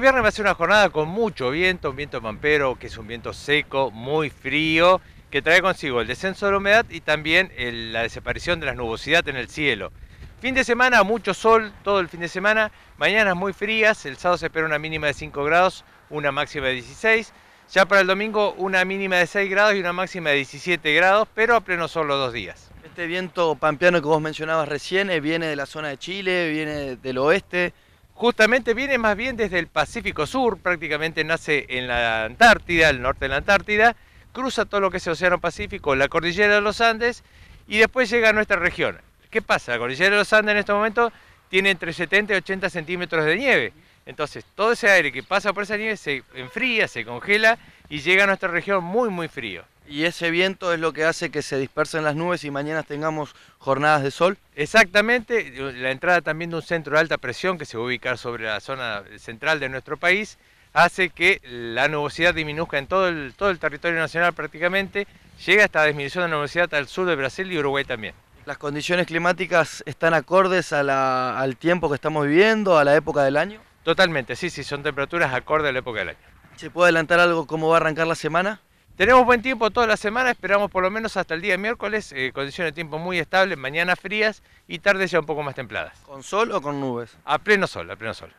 viernes va a ser una jornada con mucho viento, un viento pampero, que es un viento seco, muy frío, que trae consigo el descenso de la humedad y también la desaparición de la nubosidad en el cielo. Fin de semana, mucho sol todo el fin de semana, mañanas muy frías, el sábado se espera una mínima de 5 grados, una máxima de 16, ya para el domingo una mínima de 6 grados y una máxima de 17 grados, pero a pleno sol los dos días. Este viento pampeano que vos mencionabas recién eh, viene de la zona de Chile, viene del oeste, justamente viene más bien desde el Pacífico Sur, prácticamente nace en la Antártida, el norte de la Antártida, cruza todo lo que es el Océano Pacífico, la cordillera de los Andes y después llega a nuestra región. ¿Qué pasa? La cordillera de los Andes en este momento tiene entre 70 y 80 centímetros de nieve. Entonces, todo ese aire que pasa por esa nieve se enfría, se congela y llega a nuestra región muy, muy frío. Y ese viento es lo que hace que se dispersen las nubes y mañana tengamos jornadas de sol. Exactamente, la entrada también de un centro de alta presión que se va a ubicar sobre la zona central de nuestro país hace que la nubosidad disminuzca en todo el, todo el territorio nacional prácticamente, llega hasta la disminución de la nubosidad al sur de Brasil y Uruguay también. ¿Las condiciones climáticas están acordes al tiempo que estamos viviendo, a la época del año? Totalmente, sí, sí, son temperaturas acordes a la época del año. ¿Se puede adelantar algo cómo va a arrancar la semana? Tenemos buen tiempo toda la semana, esperamos por lo menos hasta el día miércoles, eh, condiciones de tiempo muy estables, mañanas frías y tardes ya un poco más templadas. ¿Con sol o con nubes? A pleno sol, a pleno sol.